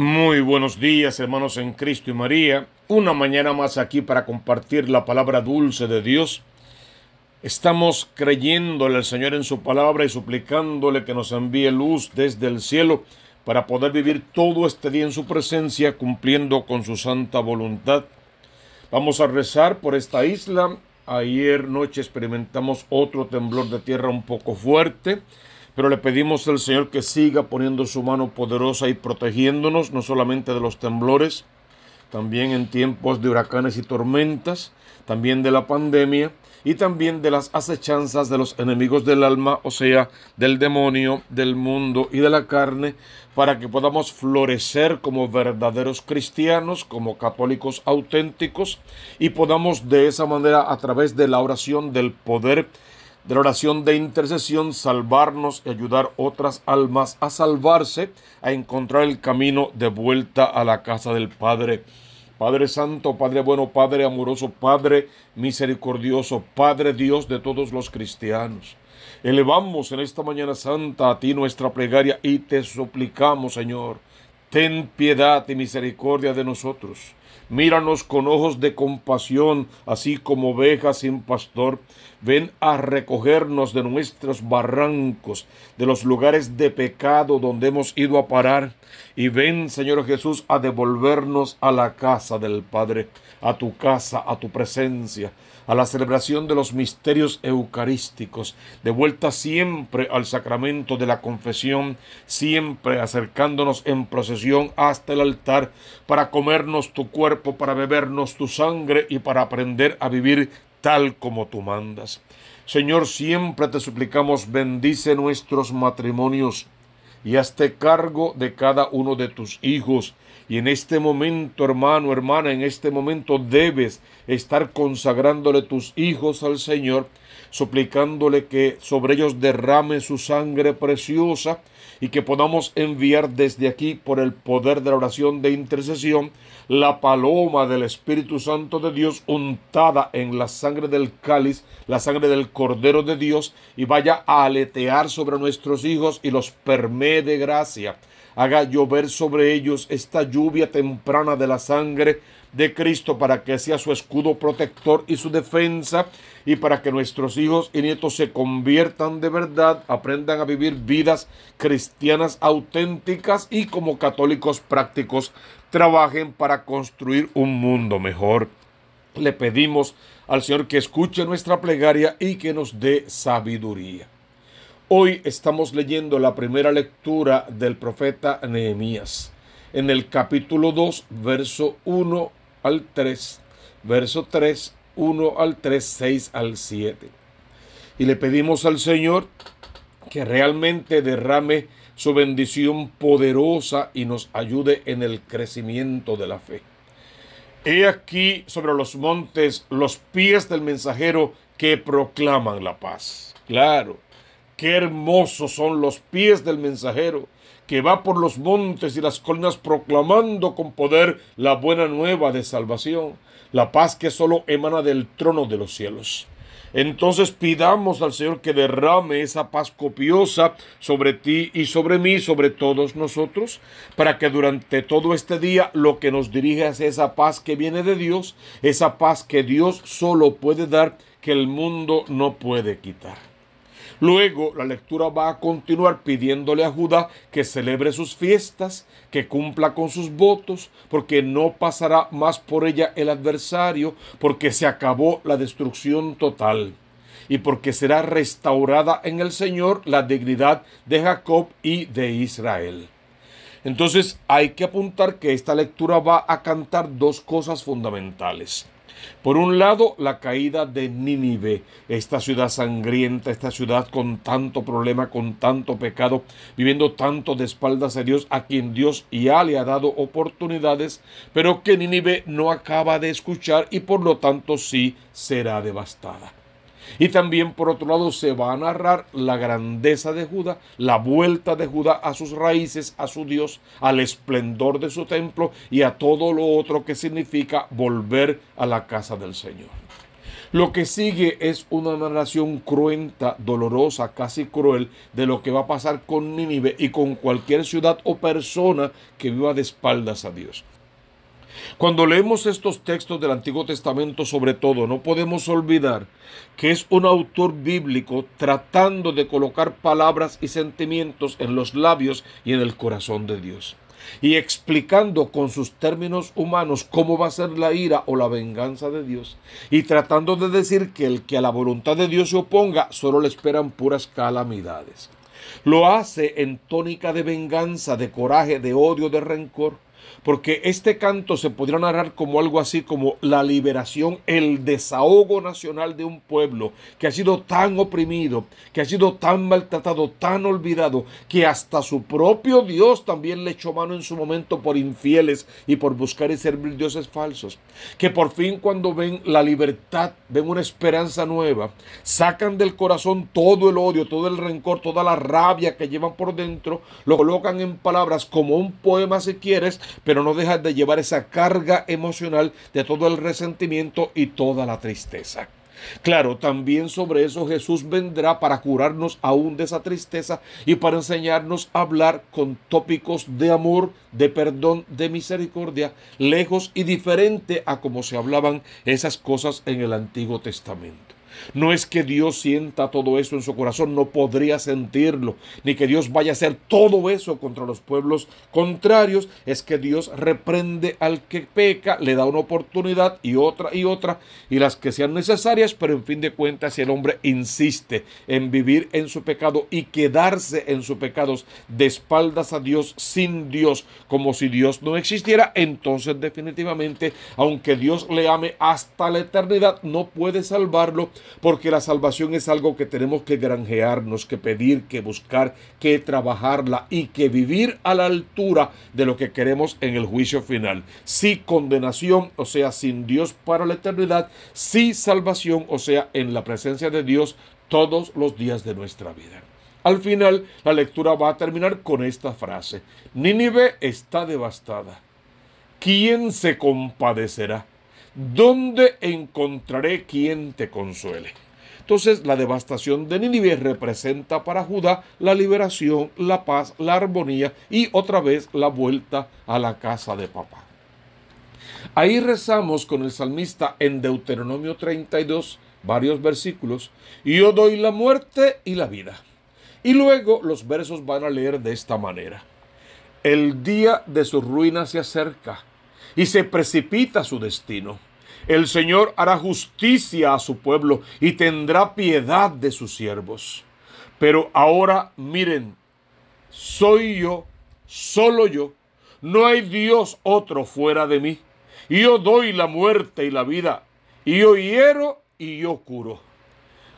Muy buenos días, hermanos en Cristo y María. Una mañana más aquí para compartir la palabra dulce de Dios. Estamos creyéndole al Señor en su palabra y suplicándole que nos envíe luz desde el cielo para poder vivir todo este día en su presencia cumpliendo con su santa voluntad. Vamos a rezar por esta isla. Ayer noche experimentamos otro temblor de tierra un poco fuerte. Pero le pedimos al Señor que siga poniendo su mano poderosa y protegiéndonos, no solamente de los temblores, también en tiempos de huracanes y tormentas, también de la pandemia y también de las acechanzas de los enemigos del alma, o sea, del demonio, del mundo y de la carne, para que podamos florecer como verdaderos cristianos, como católicos auténticos, y podamos de esa manera, a través de la oración del poder de la oración de intercesión, salvarnos y ayudar otras almas a salvarse, a encontrar el camino de vuelta a la casa del Padre. Padre Santo, Padre bueno, Padre amoroso, Padre misericordioso, Padre Dios de todos los cristianos. Elevamos en esta mañana santa a ti nuestra plegaria y te suplicamos, Señor, ten piedad y misericordia de nosotros. Míranos con ojos de compasión, así como ovejas sin pastor. Ven a recogernos de nuestros barrancos, de los lugares de pecado donde hemos ido a parar. Y ven, Señor Jesús, a devolvernos a la casa del Padre, a tu casa, a tu presencia, a la celebración de los misterios eucarísticos, de vuelta siempre al sacramento de la confesión, siempre acercándonos en procesión hasta el altar para comernos tu cuerpo, para bebernos tu sangre y para aprender a vivir tal como tú mandas. Señor, siempre te suplicamos, bendice nuestros matrimonios y hazte cargo de cada uno de tus hijos y en este momento, hermano, hermana, en este momento debes estar consagrándole tus hijos al Señor, suplicándole que sobre ellos derrame su sangre preciosa y que podamos enviar desde aquí, por el poder de la oración de intercesión, la paloma del Espíritu Santo de Dios untada en la sangre del cáliz, la sangre del Cordero de Dios, y vaya a aletear sobre nuestros hijos y los permee de gracia haga llover sobre ellos esta lluvia temprana de la sangre de Cristo para que sea su escudo protector y su defensa y para que nuestros hijos y nietos se conviertan de verdad, aprendan a vivir vidas cristianas auténticas y como católicos prácticos trabajen para construir un mundo mejor. Le pedimos al Señor que escuche nuestra plegaria y que nos dé sabiduría. Hoy estamos leyendo la primera lectura del profeta Nehemías en el capítulo 2, verso 1 al 3, verso 3, 1 al 3, 6 al 7. Y le pedimos al Señor que realmente derrame su bendición poderosa y nos ayude en el crecimiento de la fe. He aquí sobre los montes los pies del mensajero que proclaman la paz. Claro, Qué hermosos son los pies del mensajero que va por los montes y las colinas proclamando con poder la buena nueva de salvación, la paz que solo emana del trono de los cielos. Entonces pidamos al Señor que derrame esa paz copiosa sobre ti y sobre mí, sobre todos nosotros, para que durante todo este día lo que nos dirija es esa paz que viene de Dios, esa paz que Dios solo puede dar, que el mundo no puede quitar. Luego la lectura va a continuar pidiéndole a Judá que celebre sus fiestas, que cumpla con sus votos, porque no pasará más por ella el adversario, porque se acabó la destrucción total y porque será restaurada en el Señor la dignidad de Jacob y de Israel. Entonces hay que apuntar que esta lectura va a cantar dos cosas fundamentales. Por un lado, la caída de Nínive, esta ciudad sangrienta, esta ciudad con tanto problema, con tanto pecado, viviendo tanto de espaldas a Dios, a quien Dios ya le ha dado oportunidades, pero que Nínive no acaba de escuchar y por lo tanto sí será devastada. Y también por otro lado se va a narrar la grandeza de Judá, la vuelta de Judá a sus raíces, a su Dios, al esplendor de su templo y a todo lo otro que significa volver a la casa del Señor. Lo que sigue es una narración cruenta, dolorosa, casi cruel de lo que va a pasar con Nínive y con cualquier ciudad o persona que viva de espaldas a Dios. Cuando leemos estos textos del Antiguo Testamento sobre todo, no podemos olvidar que es un autor bíblico tratando de colocar palabras y sentimientos en los labios y en el corazón de Dios y explicando con sus términos humanos cómo va a ser la ira o la venganza de Dios y tratando de decir que el que a la voluntad de Dios se oponga solo le esperan puras calamidades. Lo hace en tónica de venganza, de coraje, de odio, de rencor porque este canto se podría narrar como algo así como la liberación, el desahogo nacional de un pueblo que ha sido tan oprimido, que ha sido tan maltratado, tan olvidado, que hasta su propio Dios también le echó mano en su momento por infieles y por buscar y servir dioses falsos, que por fin cuando ven la libertad, ven una esperanza nueva, sacan del corazón todo el odio, todo el rencor, toda la rabia que llevan por dentro, lo colocan en palabras como un poema si quieres, pero no dejas de llevar esa carga emocional de todo el resentimiento y toda la tristeza. Claro, también sobre eso Jesús vendrá para curarnos aún de esa tristeza y para enseñarnos a hablar con tópicos de amor, de perdón, de misericordia, lejos y diferente a como se hablaban esas cosas en el Antiguo Testamento. No es que Dios sienta todo eso en su corazón, no podría sentirlo, ni que Dios vaya a hacer todo eso contra los pueblos contrarios, es que Dios reprende al que peca, le da una oportunidad y otra y otra, y las que sean necesarias, pero en fin de cuentas, si el hombre insiste en vivir en su pecado y quedarse en sus pecados de espaldas a Dios, sin Dios, como si Dios no existiera, entonces definitivamente, aunque Dios le ame hasta la eternidad, no puede salvarlo porque la salvación es algo que tenemos que granjearnos, que pedir, que buscar, que trabajarla y que vivir a la altura de lo que queremos en el juicio final. Si condenación, o sea, sin Dios para la eternidad, si salvación, o sea, en la presencia de Dios todos los días de nuestra vida. Al final, la lectura va a terminar con esta frase. Nínive está devastada. ¿Quién se compadecerá? ¿dónde encontraré quien te consuele? Entonces la devastación de Nínive representa para Judá la liberación, la paz, la armonía y otra vez la vuelta a la casa de papá. Ahí rezamos con el salmista en Deuteronomio 32, varios versículos, yo doy la muerte y la vida. Y luego los versos van a leer de esta manera. El día de su ruina se acerca y se precipita su destino. El Señor hará justicia a su pueblo y tendrá piedad de sus siervos. Pero ahora miren, soy yo, solo yo. No hay Dios otro fuera de mí. yo doy la muerte y la vida. Y yo hiero y yo curo.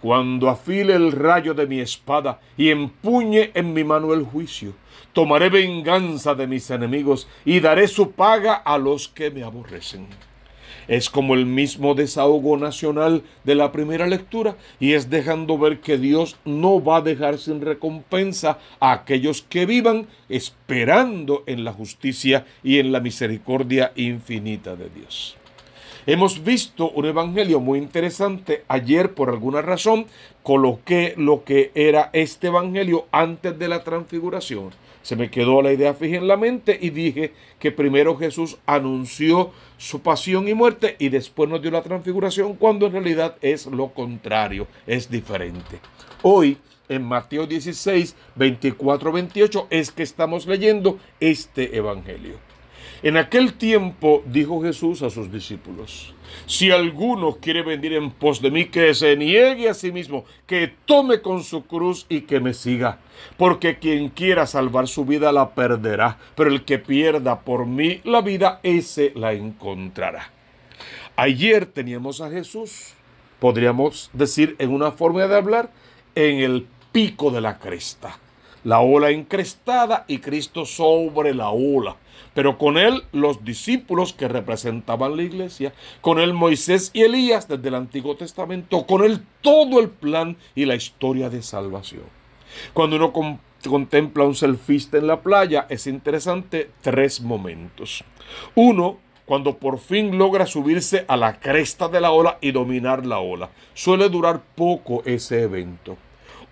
Cuando afile el rayo de mi espada y empuñe en mi mano el juicio, tomaré venganza de mis enemigos y daré su paga a los que me aborrecen. Es como el mismo desahogo nacional de la primera lectura y es dejando ver que Dios no va a dejar sin recompensa a aquellos que vivan esperando en la justicia y en la misericordia infinita de Dios. Hemos visto un evangelio muy interesante. Ayer, por alguna razón, coloqué lo que era este evangelio antes de la transfiguración. Se me quedó la idea fija en la mente y dije que primero Jesús anunció su pasión y muerte y después nos dio la transfiguración cuando en realidad es lo contrario, es diferente. Hoy en Mateo 16, 24, 28 es que estamos leyendo este Evangelio. En aquel tiempo dijo Jesús a sus discípulos, si alguno quiere venir en pos de mí, que se niegue a sí mismo, que tome con su cruz y que me siga. Porque quien quiera salvar su vida la perderá, pero el que pierda por mí la vida, ese la encontrará. Ayer teníamos a Jesús, podríamos decir en una forma de hablar, en el pico de la cresta la ola encrestada y Cristo sobre la ola. Pero con él los discípulos que representaban la iglesia, con él Moisés y Elías desde el Antiguo Testamento, con él todo el plan y la historia de salvación. Cuando uno contempla un selfista en la playa, es interesante tres momentos. Uno, cuando por fin logra subirse a la cresta de la ola y dominar la ola. Suele durar poco ese evento.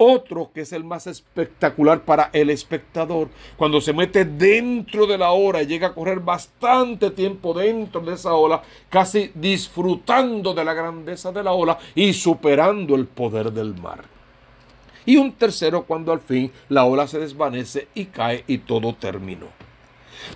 Otro que es el más espectacular para el espectador, cuando se mete dentro de la ola y llega a correr bastante tiempo dentro de esa ola, casi disfrutando de la grandeza de la ola y superando el poder del mar. Y un tercero cuando al fin la ola se desvanece y cae y todo terminó.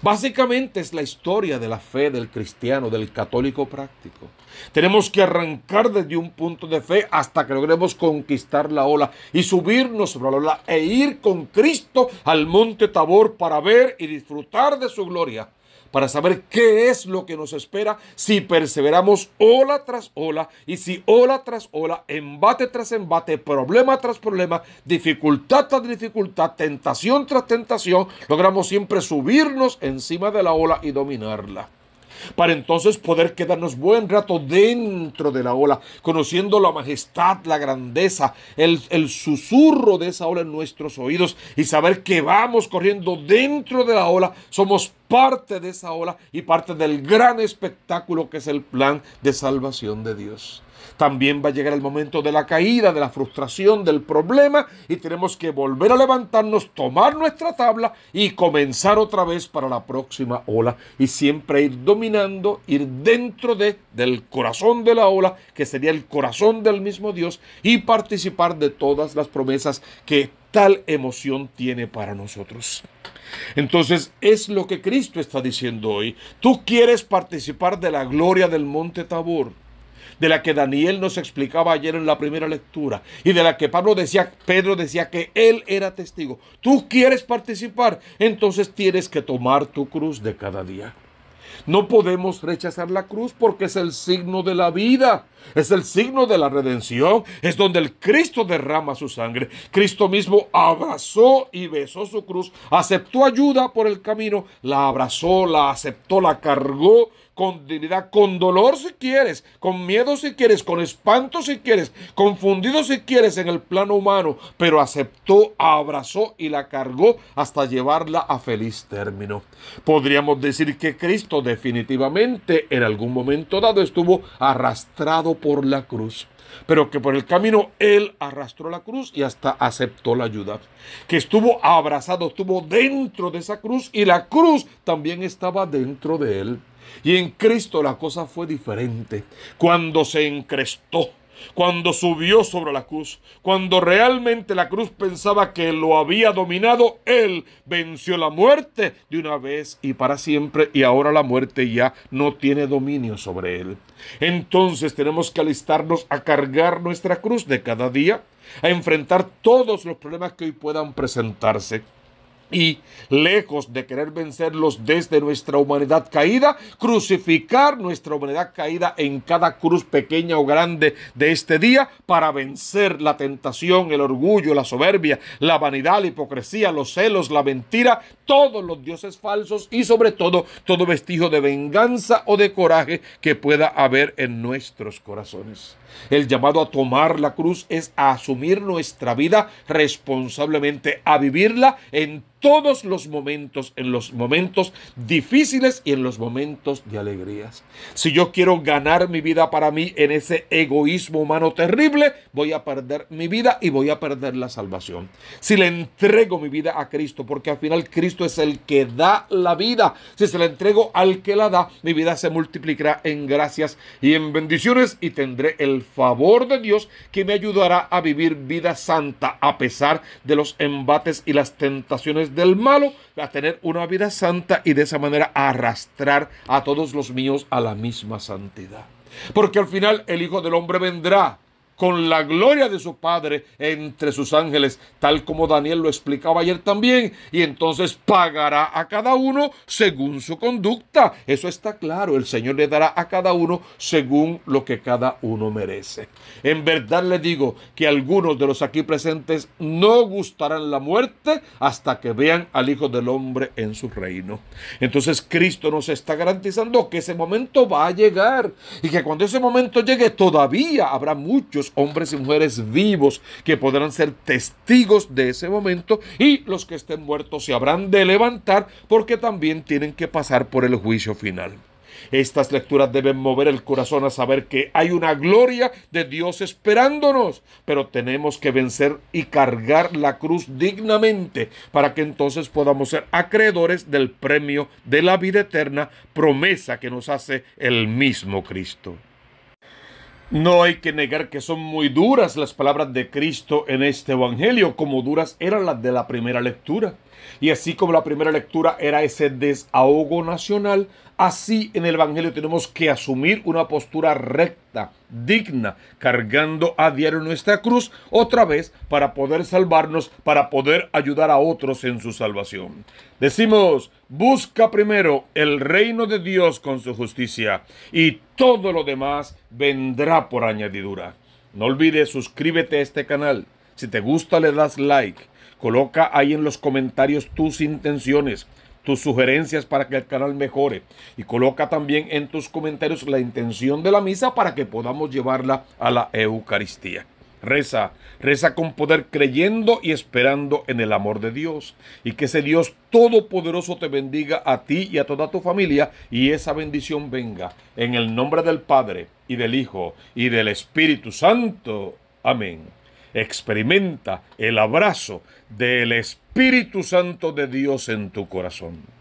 Básicamente es la historia de la fe del cristiano, del católico práctico. Tenemos que arrancar desde un punto de fe hasta que logremos conquistar la ola y subirnos sobre la ola e ir con Cristo al monte Tabor para ver y disfrutar de su gloria para saber qué es lo que nos espera si perseveramos ola tras ola y si ola tras ola, embate tras embate, problema tras problema, dificultad tras dificultad, tentación tras tentación, logramos siempre subirnos encima de la ola y dominarla para entonces poder quedarnos buen rato dentro de la ola, conociendo la majestad, la grandeza, el, susurro de esa ola en nuestros oídos y saber que vamos corriendo dentro de la ola, somos parte de esa ola y parte del gran espectáculo que es el plan de salvación de Dios. También va a llegar el momento de la caída, de la frustración, del problema y tenemos que volver a levantarnos, tomar nuestra tabla y comenzar otra vez para la próxima ola y siempre ir dominando, ir dentro de del corazón de la ola, que sería el corazón del mismo Dios y participar de todas las promesas que tal emoción tiene para nosotros. Entonces es lo que Cristo está diciendo hoy. Tú quieres participar de la gloria del monte Tabor de la que Daniel nos explicaba ayer en la primera lectura y de la que Pablo decía, Pedro decía que él era testigo. Tú quieres participar, entonces tienes que tomar tu cruz de cada día. No podemos rechazar la cruz porque es el signo de la vida, es el signo de la redención, es donde el Cristo derrama su sangre. Cristo mismo abrazó y besó su cruz, aceptó ayuda por el camino, la abrazó, la aceptó, la cargó con con dolor si quieres, con miedo si quieres, con espanto si quieres, confundido si quieres en el plano humano, pero aceptó, abrazó y la cargó hasta llevarla a feliz término. Podríamos decir que Cristo definitivamente en algún momento dado estuvo arrastrado por la cruz pero que por el camino él arrastró la cruz y hasta aceptó la ayuda, que estuvo abrazado, estuvo dentro de esa cruz y la cruz también estaba dentro de él. Y en Cristo la cosa fue diferente. Cuando se encrestó, cuando subió sobre la cruz, cuando realmente la cruz pensaba que lo había dominado, Él venció la muerte de una vez y para siempre y ahora la muerte ya no tiene dominio sobre Él. Entonces tenemos que alistarnos a cargar nuestra cruz de cada día, a enfrentar todos los problemas que hoy puedan presentarse y lejos de querer vencerlos desde nuestra humanidad caída, crucificar nuestra humanidad caída en cada cruz pequeña o grande de este día para vencer la tentación, el orgullo, la soberbia, la vanidad, la hipocresía, los celos, la mentira, todos los dioses falsos y sobre todo todo vestigio de venganza o de coraje que pueda haber en nuestros corazones. El llamado a tomar la cruz es a asumir nuestra vida responsablemente, a vivirla en todos los momentos, en los momentos difíciles y en los momentos de alegrías. Si yo quiero ganar mi vida para mí en ese egoísmo humano terrible, voy a perder mi vida y voy a perder la salvación. Si le entrego mi vida a Cristo, porque al final Cristo es el que da la vida, si se la entrego al que la da, mi vida se multiplicará en gracias y en bendiciones y tendré el favor de Dios que me ayudará a vivir vida santa a pesar de los embates y las tentaciones del malo, a tener una vida santa y de esa manera arrastrar a todos los míos a la misma santidad. Porque al final el Hijo del Hombre vendrá con la gloria de su Padre entre sus ángeles, tal como Daniel lo explicaba ayer también, y entonces pagará a cada uno según su conducta. Eso está claro, el Señor le dará a cada uno según lo que cada uno merece. En verdad le digo que algunos de los aquí presentes no gustarán la muerte hasta que vean al Hijo del Hombre en su reino. Entonces Cristo nos está garantizando que ese momento va a llegar y que cuando ese momento llegue todavía habrá muchos hombres y mujeres vivos que podrán ser testigos de ese momento y los que estén muertos se habrán de levantar porque también tienen que pasar por el juicio final. Estas lecturas deben mover el corazón a saber que hay una gloria de Dios esperándonos, pero tenemos que vencer y cargar la cruz dignamente para que entonces podamos ser acreedores del premio de la vida eterna, promesa que nos hace el mismo Cristo. No hay que negar que son muy duras las palabras de Cristo en este Evangelio, como duras eran las de la primera lectura. Y así como la primera lectura era ese desahogo nacional, así en el Evangelio tenemos que asumir una postura recta, digna, cargando a diario nuestra cruz otra vez para poder salvarnos, para poder ayudar a otros en su salvación. Decimos, busca primero el reino de Dios con su justicia y todo lo demás vendrá por añadidura. No olvides suscríbete a este canal. Si te gusta le das like Coloca ahí en los comentarios tus intenciones, tus sugerencias para que el canal mejore. Y coloca también en tus comentarios la intención de la misa para que podamos llevarla a la Eucaristía. Reza, reza con poder creyendo y esperando en el amor de Dios. Y que ese Dios todopoderoso te bendiga a ti y a toda tu familia y esa bendición venga en el nombre del Padre y del Hijo y del Espíritu Santo. Amén experimenta el abrazo del Espíritu Santo de Dios en tu corazón.